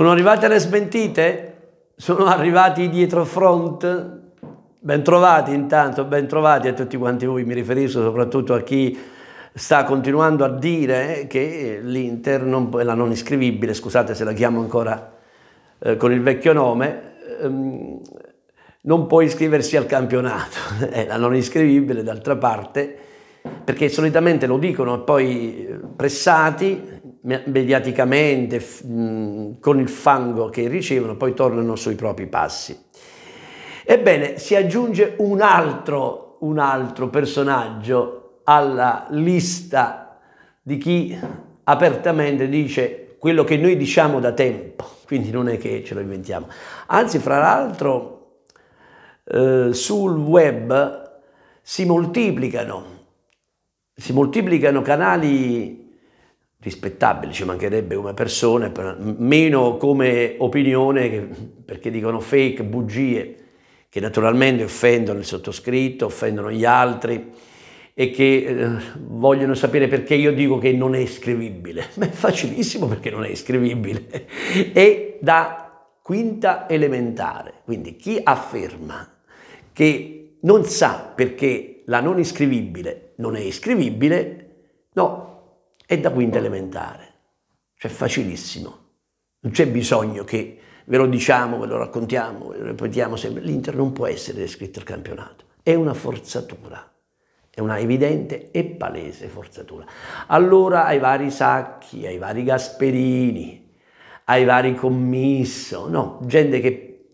Sono arrivate le smentite? Sono arrivati dietro front? Bentrovati intanto, bentrovati a tutti quanti voi, mi riferisco soprattutto a chi sta continuando a dire che l'Inter, non, la non iscrivibile, scusate se la chiamo ancora eh, con il vecchio nome, ehm, non può iscriversi al campionato, è la non iscrivibile d'altra parte, perché solitamente lo dicono e poi eh, pressati mediaticamente con il fango che ricevono, poi tornano sui propri passi. Ebbene, si aggiunge un altro, un altro personaggio alla lista di chi apertamente dice quello che noi diciamo da tempo, quindi non è che ce lo inventiamo. Anzi, fra l'altro, eh, sul web si moltiplicano, si moltiplicano canali rispettabile, ci mancherebbe come persone, meno come opinione, perché dicono fake, bugie, che naturalmente offendono il sottoscritto, offendono gli altri e che eh, vogliono sapere perché io dico che non è scrivibile. Ma è facilissimo perché non è scrivibile. È da quinta elementare, quindi chi afferma che non sa perché la non iscrivibile non è iscrivibile, no, è da quinta elementare, cioè facilissimo. Non c'è bisogno che ve lo diciamo, ve lo raccontiamo, ve lo ripetiamo sempre. L'Inter non può essere descritto al campionato, è una forzatura, è una evidente e palese forzatura. Allora ai vari Sacchi, ai vari Gasperini, ai vari Commisso, no, gente che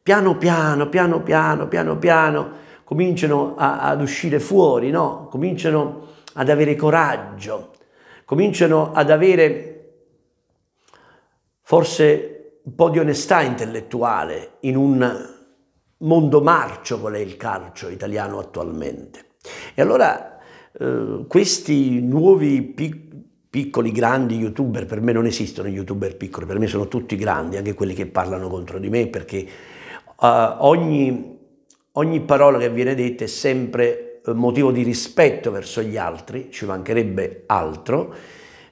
piano piano, piano piano, piano piano cominciano a, ad uscire fuori, no? cominciano ad avere coraggio, cominciano ad avere forse un po' di onestà intellettuale in un mondo marcio qual è il calcio italiano attualmente. E allora eh, questi nuovi pic- piccoli, grandi youtuber, per me non esistono youtuber piccoli, per me sono tutti grandi, anche quelli che parlano contro di me, perché uh, ogni, ogni parola che viene detta è sempre eh, motivo di rispetto verso gli altri, ci mancherebbe altro,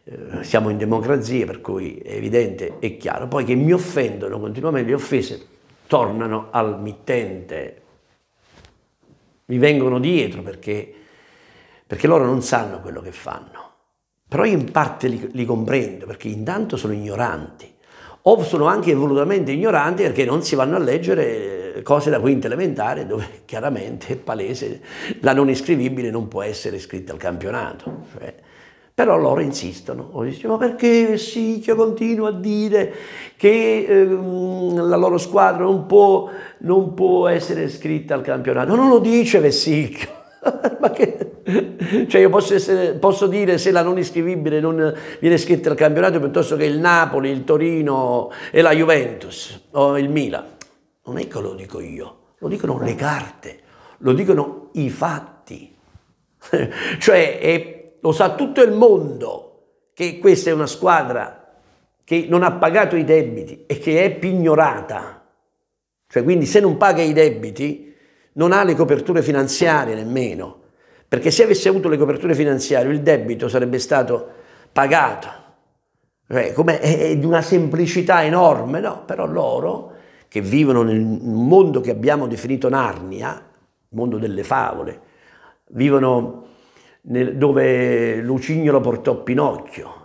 eh, siamo in democrazia per cui è evidente e chiaro, poi che mi offendono continuamente, le offese tornano al mittente, mi vengono dietro perché, perché loro non sanno quello che fanno. Però io in parte li, li comprendo perché intanto sono ignoranti o sono anche volutamente ignoranti perché non si vanno a leggere eh, cose da quinta elementare dove chiaramente è palese la non iscrivibile non può essere iscritta al campionato. Cioè, però loro insistono, o dicono ma perché Sicchio continua a dire che eh, la loro squadra non può, non può, essere iscritta al campionato? Non lo dice Vessicchio, ma che... Cioè io posso, essere, posso, dire se la non iscrivibile non viene iscritta al campionato piuttosto che il Napoli, il Torino e la Juventus o il Milan non è che lo dico io, lo dicono le carte, lo dicono i fatti. cioè è, lo sa tutto il mondo che questa è una squadra che non ha pagato i debiti e che è pignorata. Cioè quindi se non paga i debiti non ha le coperture finanziarie nemmeno, perché se avesse avuto le coperture finanziarie il debito sarebbe stato pagato. Cioè, è, è di una semplicità enorme, no? Però loro che vivono nel mondo che abbiamo definito Narnia, il mondo delle favole, vivono nel, dove Lucignolo portò Pinocchio.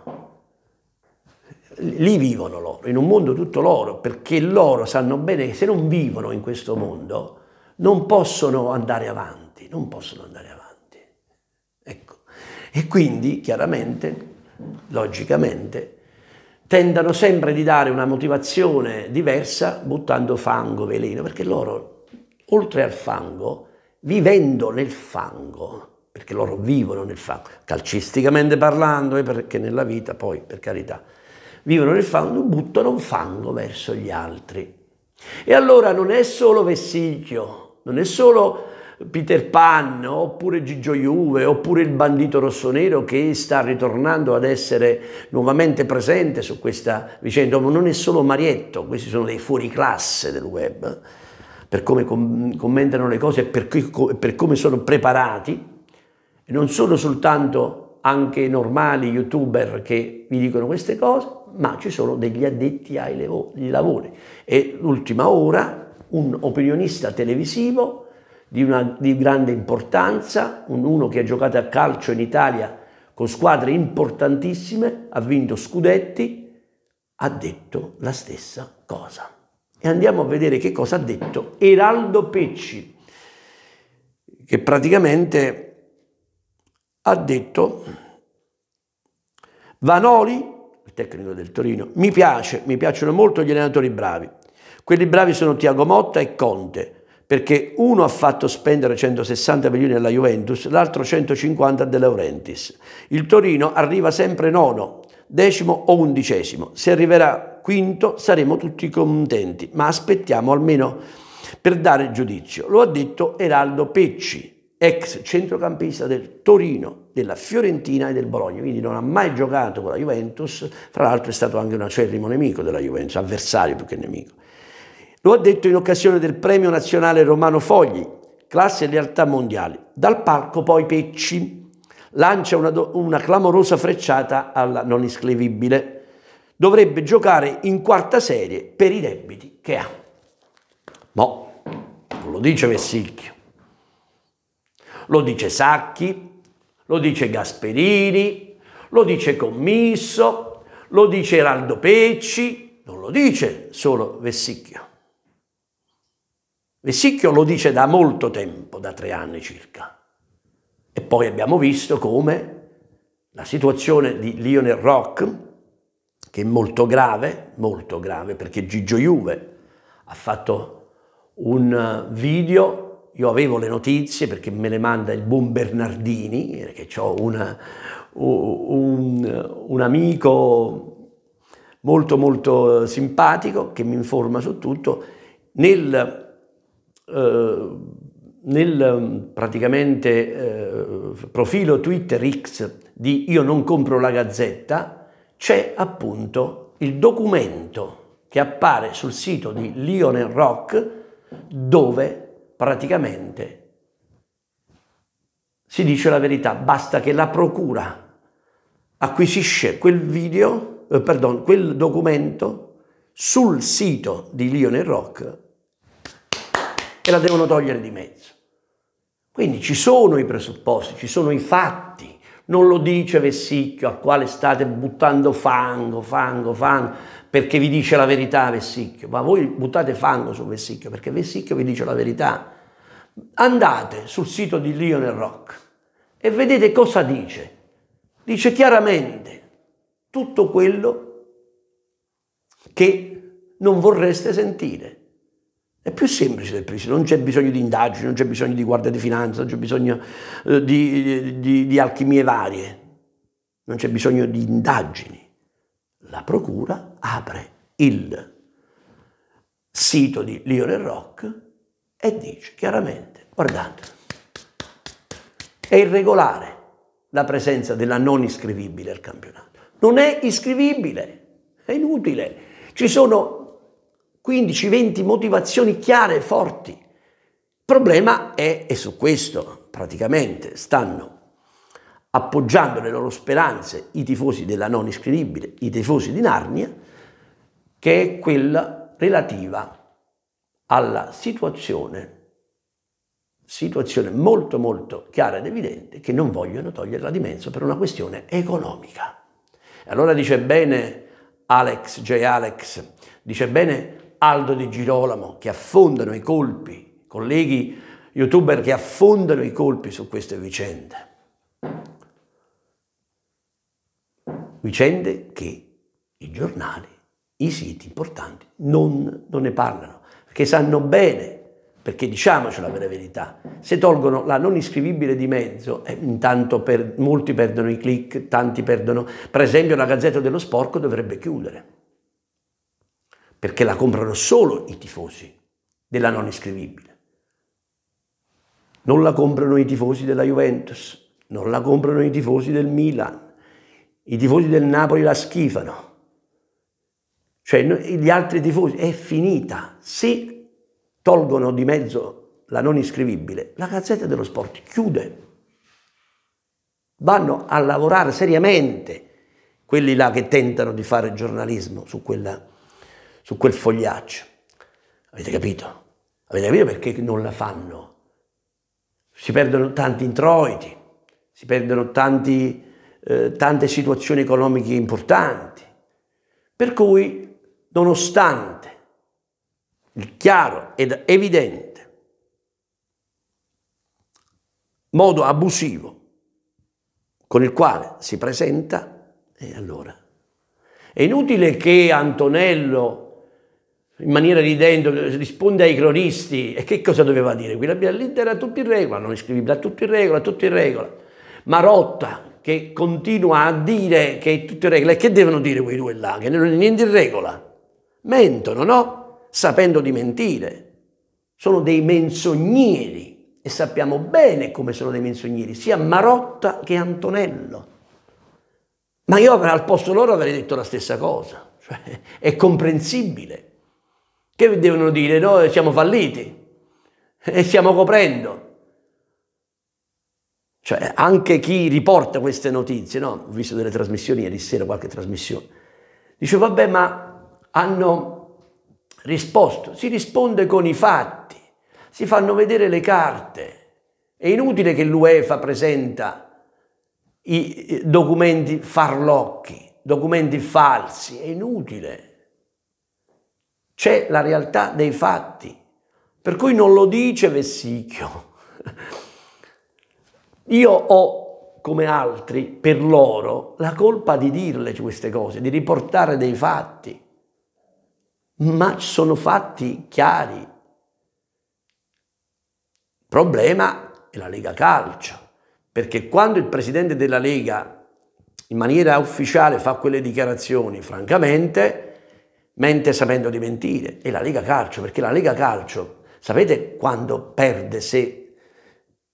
Lì vivono loro, in un mondo tutto loro, perché loro sanno bene che se non vivono in questo mondo non possono andare avanti, non possono andare avanti. Ecco. E quindi, chiaramente, logicamente, tentano sempre di dare una motivazione diversa buttando fango, veleno, perché loro, oltre al fango, vivendo nel fango, perché loro vivono nel fango, calcisticamente parlando e perché nella vita poi, per carità, vivono nel fango, buttano un fango verso gli altri. E allora non è solo vessilio, non è solo Peter Pan, oppure Gigio Juve, oppure il bandito rossonero che sta ritornando ad essere nuovamente presente su questa vicenda, ma non è solo Marietto, questi sono dei fuoriclasse del web, per come commentano le cose e per, per come sono preparati, e non sono soltanto anche normali youtuber che vi dicono queste cose, ma ci sono degli addetti ai lavori. E l'ultima ora, un opinionista televisivo di, una, di grande importanza, un uno che ha giocato a calcio in Italia con squadre importantissime, ha vinto scudetti, ha detto la stessa cosa. E andiamo a vedere che cosa ha detto Eraldo Pecci, che praticamente ha detto Vanoli, il tecnico del Torino, mi piace, mi piacciono molto gli allenatori bravi. Quelli bravi sono Tiago Motta e Conte, perché uno ha fatto spendere 160 milioni alla Juventus, l'altro 150 De Laurentiis. Il Torino arriva sempre nono, decimo o undicesimo. Se arriverà quinto saremo tutti contenti, ma aspettiamo almeno per dare giudizio. Lo ha detto Eraldo Pecci, ex centrocampista del Torino, della Fiorentina e del Bologna, quindi non ha mai giocato con la Juventus, fra l'altro è stato anche un acerrimo nemico della Juventus, avversario più che nemico. Lo ha detto in occasione del Premio Nazionale Romano Fogli, classe realtà mondiali. Dal palco poi Pecci lancia una, una clamorosa frecciata alla non iscrivibile. Dovrebbe giocare in quarta serie per i debiti che ha. No, non lo dice Vessicchio. Lo dice Sacchi, lo dice Gasperini, lo dice Commisso, lo dice Eraldo Pecci, non lo dice solo Vessicchio. Lessicchio lo dice da molto tempo, da tre anni circa. E poi abbiamo visto come la situazione di Lionel Rock, che è molto grave, molto grave, perché Gigio Juve ha fatto un eh, video, io avevo le notizie perché me le manda il buon Bernardini, che ho una, un, un amico molto molto eh, simpatico che mi informa su tutto, nel eh, nel mm, praticamente eh, profilo Twitter X di Io non compro la Gazzetta c'è appunto il documento che appare sul sito di Lionel Rock dove praticamente si dice la verità, basta che la procura acquisisce quel video, eh, perdon, quel documento sul sito di Lionel Rock e la devono togliere di mezzo. Quindi ci sono i presupposti, ci sono i fatti, non lo dice Vessicchio al quale state buttando fango, fango, fango, perché vi dice la verità Vessicchio, ma voi buttate fango su Vessicchio perché Vessicchio vi dice la verità. Andate sul sito di Lionel Rock e vedete cosa dice. Dice chiaramente tutto quello che non vorreste sentire. È più semplice del Prism, non c'è bisogno di indagini, non c'è bisogno di guardia di finanza, non c'è bisogno eh, di, di, di alchimie varie, non c'è bisogno di indagini. La procura apre il sito di Lionel Rock e dice chiaramente, guardate, è irregolare la presenza della non iscrivibile al campionato. Non è iscrivibile, è inutile. Ci sono 15-20 motivazioni chiare forti. Il problema è, e su questo praticamente stanno appoggiando le loro speranze i tifosi della non iscrivibile, i tifosi di Narnia, che è quella relativa alla situazione, situazione molto molto chiara ed evidente, che non vogliono toglierla di mezzo per una questione economica. E allora dice bene Alex, J. Alex, dice bene Aldo Di Girolamo che affondano i colpi, colleghi youtuber che affondano i colpi su queste vicende. Vicende che i giornali, i siti importanti non, non ne parlano, perché sanno bene, perché diciamocela per la verità, se tolgono la non iscrivibile di mezzo, eh, intanto per, molti perdono i click, tanti perdono, per esempio la Gazzetta dello Sporco dovrebbe chiudere perché la comprano solo i tifosi della non iscrivibile. Non la comprano i tifosi della Juventus, non la comprano i tifosi del Milan, i tifosi del Napoli la schifano. Cioè gli altri tifosi, è finita. Se tolgono di mezzo la non iscrivibile, la Gazzetta dello Sport chiude. Vanno a lavorare seriamente quelli là che tentano di fare giornalismo su quella su quel fogliaccio. Avete capito? Avete capito perché non la fanno? Si perdono tanti introiti, si perdono tanti, eh, tante situazioni economiche importanti. Per cui, nonostante il chiaro ed evidente modo abusivo con il quale si presenta, e allora è inutile che Antonello in maniera ridendo, risponde ai cronisti. E che cosa doveva dire? Qui la Biallinda era tutto in regola, non è tutto in regola, tutto in regola. Marotta che continua a dire che è tutto in regola. E che devono dire quei due là? Che non è niente in regola. Mentono, no? Sapendo di mentire. Sono dei menzogneri e sappiamo bene come sono dei menzogneri, sia Marotta che Antonello. Ma io al posto loro avrei detto la stessa cosa, cioè, è comprensibile. Che vi devono dire? Noi siamo falliti e stiamo coprendo. Cioè, anche chi riporta queste notizie, no? Ho visto delle trasmissioni ieri sera, qualche trasmissione. Dice, vabbè, ma hanno risposto. Si risponde con i fatti, si fanno vedere le carte. È inutile che l'UEFA presenta i documenti farlocchi, documenti falsi, è inutile c'è la realtà dei fatti, per cui non lo dice Vessicchio. Io ho, come altri, per loro, la colpa di dirle queste cose, di riportare dei fatti, ma sono fatti chiari. problema è la Lega Calcio, perché quando il presidente della Lega in maniera ufficiale fa quelle dichiarazioni, francamente, mente sapendo di mentire, e la Lega Calcio, perché la Lega Calcio, sapete quando perde se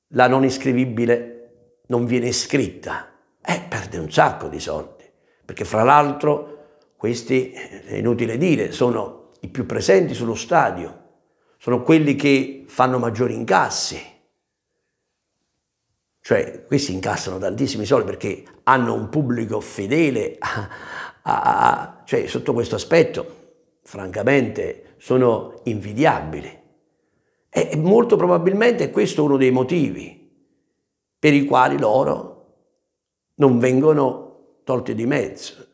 la non iscrivibile non viene iscritta? Eh, perde un sacco di soldi, perché fra l'altro questi, è inutile dire, sono i più presenti sullo stadio, sono quelli che fanno maggiori incassi, cioè questi incassano tantissimi soldi perché hanno un pubblico fedele a, a, a cioè, sotto questo aspetto, francamente, sono invidiabili. E molto probabilmente questo è uno dei motivi per i quali loro non vengono tolti di mezzo.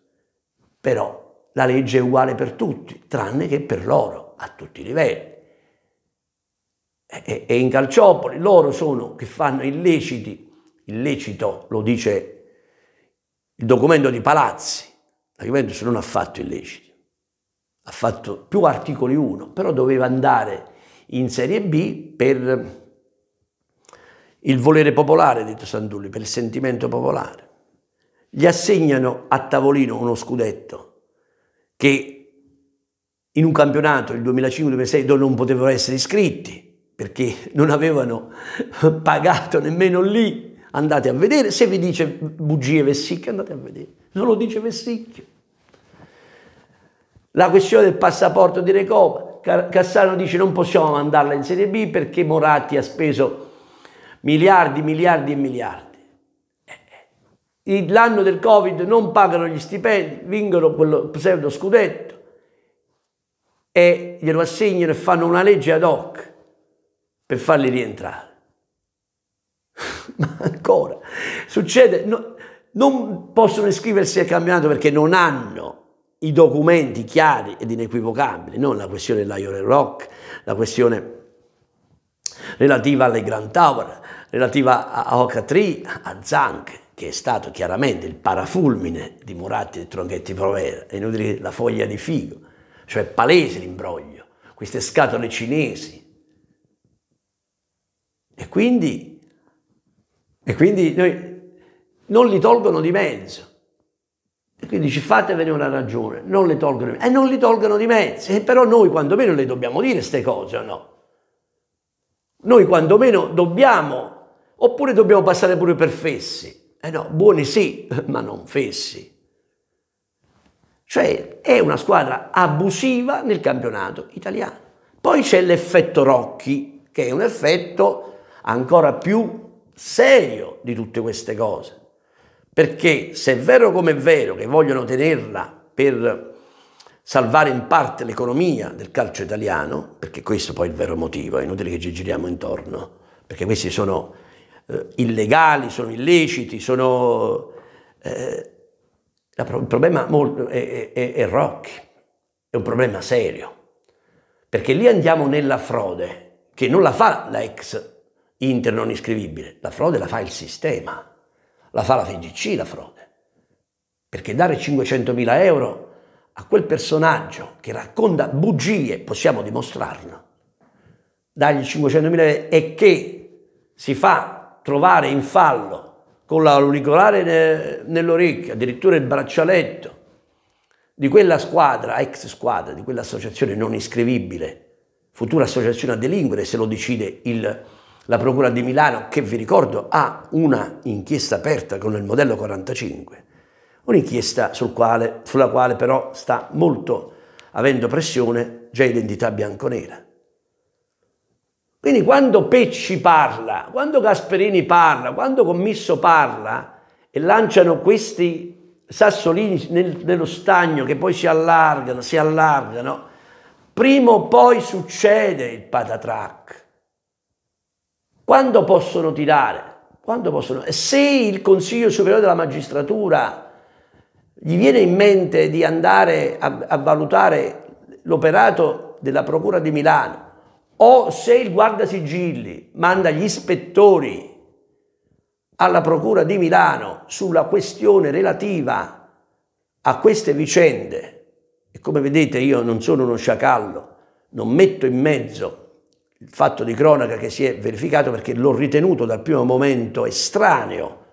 Però la legge è uguale per tutti, tranne che per loro, a tutti i livelli. E, in Calciopoli loro sono che fanno illeciti, illecito lo dice il documento di Palazzi, la Juventus non ha fatto illeciti, ha fatto più articoli 1, però doveva andare in Serie B per il volere popolare, detto Sandulli, per il sentimento popolare. Gli assegnano a tavolino uno scudetto che in un campionato, del 2005-2006, dove non potevano essere iscritti perché non avevano pagato nemmeno lì andate a vedere, se vi dice bugie Vessicchio andate a vedere, se lo dice Vessicchio. La questione del passaporto di Recoba, Cassano dice non possiamo mandarla in Serie B perché Moratti ha speso miliardi, miliardi e miliardi. Eh, eh. L'anno del Covid non pagano gli stipendi, vincono quello pseudo scudetto e glielo assegnano e fanno una legge ad hoc per farli rientrare ma ancora succede, no, non possono iscriversi al campionato perché non hanno i documenti chiari ed inequivocabili, non la questione dell'Iore Rock, la questione relativa alle Grand Tower, relativa a H3, a Zank, che è stato chiaramente il parafulmine di Muratti e Tronchetti Provera, è inutile la foglia di figo, cioè palese l'imbroglio, queste scatole cinesi. E quindi e quindi noi non li tolgono di mezzo. E quindi ci fatevene una ragione, non le tolgono di mezzo. E non li tolgono di mezzo. E però noi quantomeno le dobbiamo dire queste cose no? Noi quantomeno dobbiamo, oppure dobbiamo passare pure per fessi. Eh no, buoni sì, ma non fessi. Cioè è una squadra abusiva nel campionato italiano. Poi c'è l'effetto Rocchi, che è un effetto ancora più serio di tutte queste cose. Perché se è vero come è vero che vogliono tenerla per salvare in parte l'economia del calcio italiano, perché questo poi è il vero motivo, è inutile che ci giriamo intorno, perché questi sono eh, illegali, sono illeciti, sono... Eh, il problema è, è, è Rocchi, è un problema serio, perché lì andiamo nella frode, che non la fa la ex Inter non iscrivibile. La frode la fa il sistema, la fa la FGC la frode. Perché dare 500.000 euro a quel personaggio che racconta bugie, possiamo dimostrarlo, dargli 500.000 euro e che si fa trovare in fallo con l'auricolare nell'orecchio, addirittura il braccialetto di quella squadra, ex squadra, di quell'associazione non iscrivibile, futura associazione a delinquere, se lo decide il la Procura di Milano, che vi ricordo ha una inchiesta aperta con il modello 45, un'inchiesta sul sulla quale però sta molto avendo pressione già identità bianconera. Quindi quando Pecci parla, quando Gasperini parla, quando Commisso parla e lanciano questi sassolini nel, nello stagno che poi si allargano, si allargano, prima o poi succede il patatrac. Quando possono tirare? Quando possono? Se il Consiglio Superiore della Magistratura gli viene in mente di andare a, a valutare l'operato della Procura di Milano o se il guardasigilli manda gli ispettori alla Procura di Milano sulla questione relativa a queste vicende, e come vedete io non sono uno sciacallo, non metto in mezzo il fatto di cronaca che si è verificato perché l'ho ritenuto dal primo momento estraneo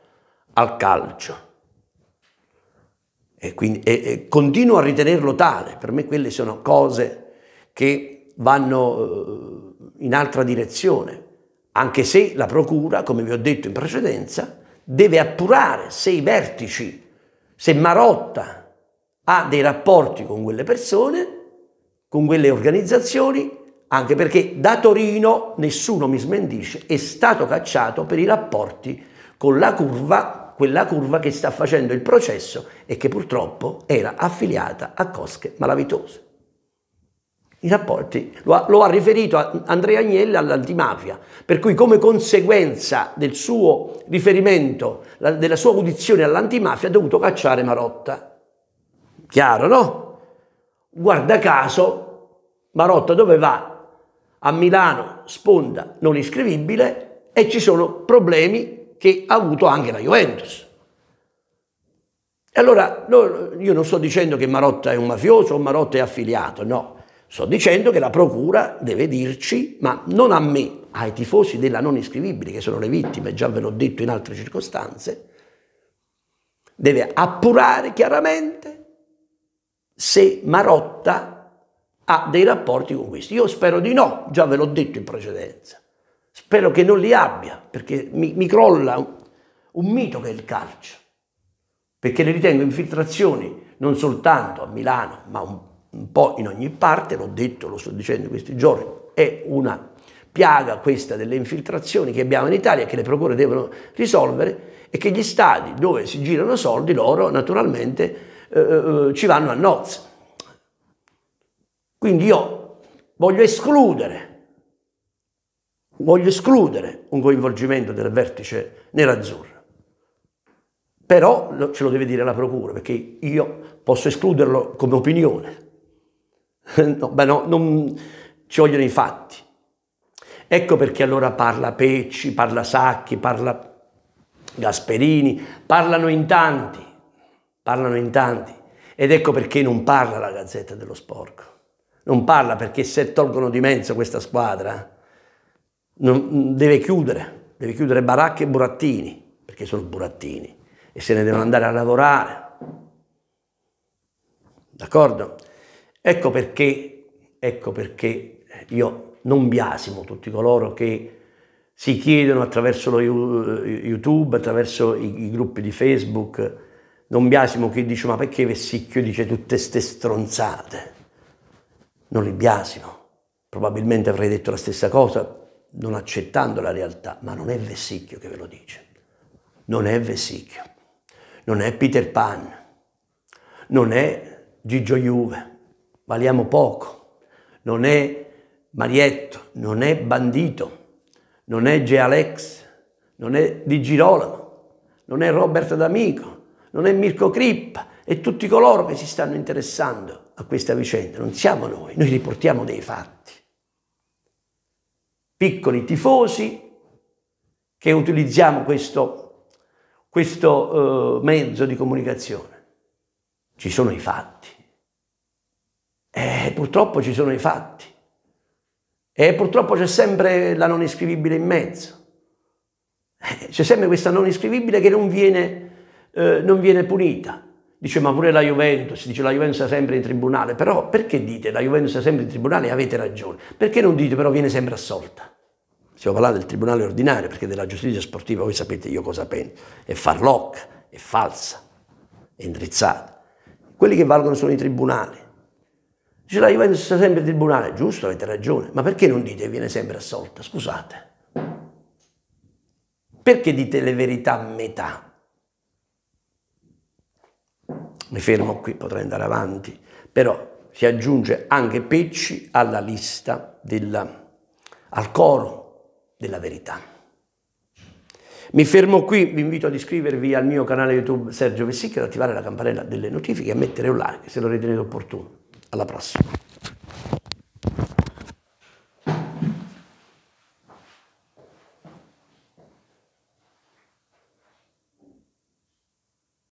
al calcio. E, quindi, e, e continuo a ritenerlo tale, per me quelle sono cose che vanno eh, in altra direzione, anche se la Procura, come vi ho detto in precedenza, deve appurare se i vertici, se Marotta ha dei rapporti con quelle persone, con quelle organizzazioni anche perché da Torino nessuno mi smentisce, è stato cacciato per i rapporti con la curva, quella curva che sta facendo il processo e che purtroppo era affiliata a Cosche Malavitose. I rapporti lo ha, lo ha riferito Andrea Agnelli all'antimafia, per cui come conseguenza del suo riferimento, la, della sua audizione all'antimafia, ha dovuto cacciare Marotta. Chiaro, no? Guarda caso, Marotta dove va? a Milano sponda non iscrivibile e ci sono problemi che ha avuto anche la Juventus. E allora no, io non sto dicendo che Marotta è un mafioso o Marotta è affiliato, no. Sto dicendo che la procura deve dirci, ma non a me, ai tifosi della non iscrivibile, che sono le vittime, già ve l'ho detto in altre circostanze, deve appurare chiaramente se Marotta ha dei rapporti con questi. Io spero di no, già ve l'ho detto in precedenza. Spero che non li abbia, perché mi, mi crolla un, un mito che è il calcio, perché le ritengo infiltrazioni non soltanto a Milano, ma un, un po' in ogni parte, l'ho detto, lo sto dicendo in questi giorni, è una piaga questa delle infiltrazioni che abbiamo in Italia, che le procure devono risolvere e che gli stadi dove si girano soldi loro naturalmente eh, eh, eh ci vanno a nozze. Quindi io voglio escludere, voglio escludere un coinvolgimento del vertice nerazzurro. Però ce lo deve dire la Procura, perché io posso escluderlo come opinione. No, beh no, non, ci vogliono i fatti. Ecco perché allora parla Pecci, parla Sacchi, parla Gasperini, parlano in tanti, parlano in tanti. Ed ecco perché non parla la Gazzetta dello Sporco non parla perché se tolgono di mezzo questa squadra non, deve chiudere, deve chiudere baracche e burattini, perché sono burattini e se ne devono andare a lavorare. D'accordo? Ecco perché, ecco perché io non biasimo tutti coloro che si chiedono attraverso YouTube, attraverso i, i, gruppi di Facebook, non biasimo chi dice ma perché Vessicchio dice tutte ste stronzate? non li biasimo. Probabilmente avrei detto la stessa cosa non accettando la realtà, ma non è Vessicchio che ve lo dice. Non è Vessicchio, non è Peter Pan, non è Gigio Juve, valiamo poco, non è Marietto, non è Bandito, non è G. Alex, non è Di Girolamo, non è Robert D'Amico, non è Mirko Crippa, e tutti coloro che si stanno interessando a questa vicenda. Non siamo noi, noi riportiamo dei fatti. Piccoli tifosi che utilizziamo questo, questo eh, mezzo di comunicazione. Ci sono i fatti. E eh, purtroppo ci sono i fatti. E eh, purtroppo c'è sempre la non iscrivibile in mezzo. Eh, c'è sempre questa non iscrivibile che non viene, eh, non viene punita. Dice ma pure la Juventus, dice la Juventus è sempre in tribunale, però perché dite la Juventus è sempre in tribunale e avete ragione? Perché non dite però viene sempre assolta? Stiamo parlando del tribunale ordinario perché della giustizia sportiva voi sapete io cosa penso, è farlocca, è falsa, è indrizzata. Quelli che valgono sono i tribunali. Dice la Juventus è sempre in tribunale, giusto, avete ragione, ma perché non dite viene sempre assolta? Scusate. Perché dite le verità a metà? mi fermo qui, potrei andare avanti, però si aggiunge anche Pecci alla lista, della, al coro della verità. Mi fermo qui, vi invito ad iscrivervi al mio canale YouTube Sergio Vessicchi, ad attivare la campanella delle notifiche e a mettere un like se lo ritenete opportuno. Alla prossima.